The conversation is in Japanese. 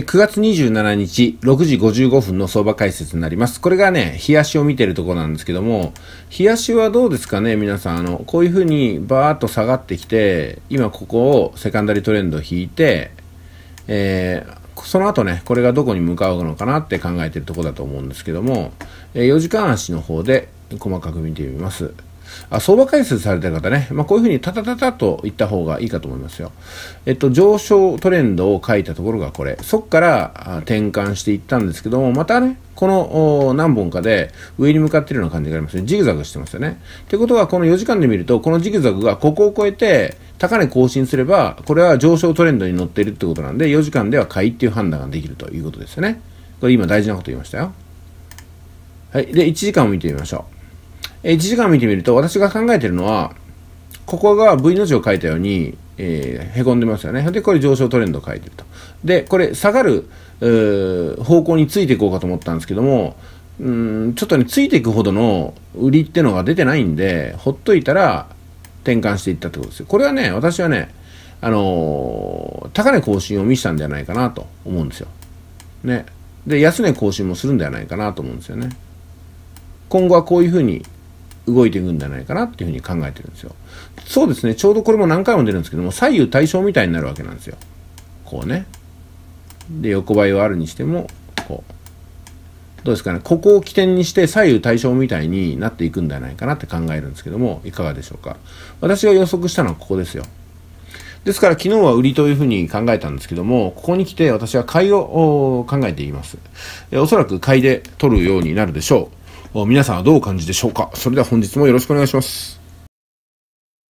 9月27日6時55分の相場解説になります。これがね、冷やしを見てるとこなんですけども、冷やしはどうですかね、皆さん。あの、こういう風にバーッと下がってきて、今ここをセカンダリトレンド引いて、えー、その後ね、これがどこに向かうのかなって考えてるとこだと思うんですけども、えー、4時間足の方で細かく見てみます。あ相場解説されてる方ね、まあ、こういうふうにタタタタといった方がいいかと思いますよ。えっと、上昇トレンドを書いたところがこれ。そこから転換していったんですけども、またね、この何本かで上に向かっているような感じがありますね。ジグザグしてますよね。ということは、この4時間で見ると、このジグザグがここを超えて、高値更新すれば、これは上昇トレンドに乗っているってことなんで、4時間では買いっていう判断ができるということですよね。これ今大事なこと言いましたよ。はい。で、1時間を見てみましょう。え1時間見てみると、私が考えてるのは、ここが V の字を書いたように、えー、へこんでますよね。で、これ上昇トレンドを書いてると。で、これ下がる、方向についていこうかと思ったんですけども、うんちょっとね、ついていくほどの売りってのが出てないんで、ほっといたら転換していったってことですよ。これはね、私はね、あのー、高値更新を見せたんじゃないかなと思うんですよ。ね。で、安値更新もするんじゃないかなと思うんですよね。今後はこういうふうに動いていくんじゃないかなっていうふうに考えてるんですよ。そうですね、ちょうどこれも何回も出るんですけども、左右対称みたいになるわけなんですよ。こうね。で、横ばいはあるにしても、こう。どうですかね、ここを起点にして左右対称みたいになっていくんじゃないかなって考えるんですけども、いかがでしょうか。私が予測したのはここですよ。ですから昨日は売りというふうに考えたんですけども、ここに来て私は買いを考えています。おそらく買いで取るようになるでしょう。皆さんはどうお感じでしょうかそれでは本日もよろしくお願いします。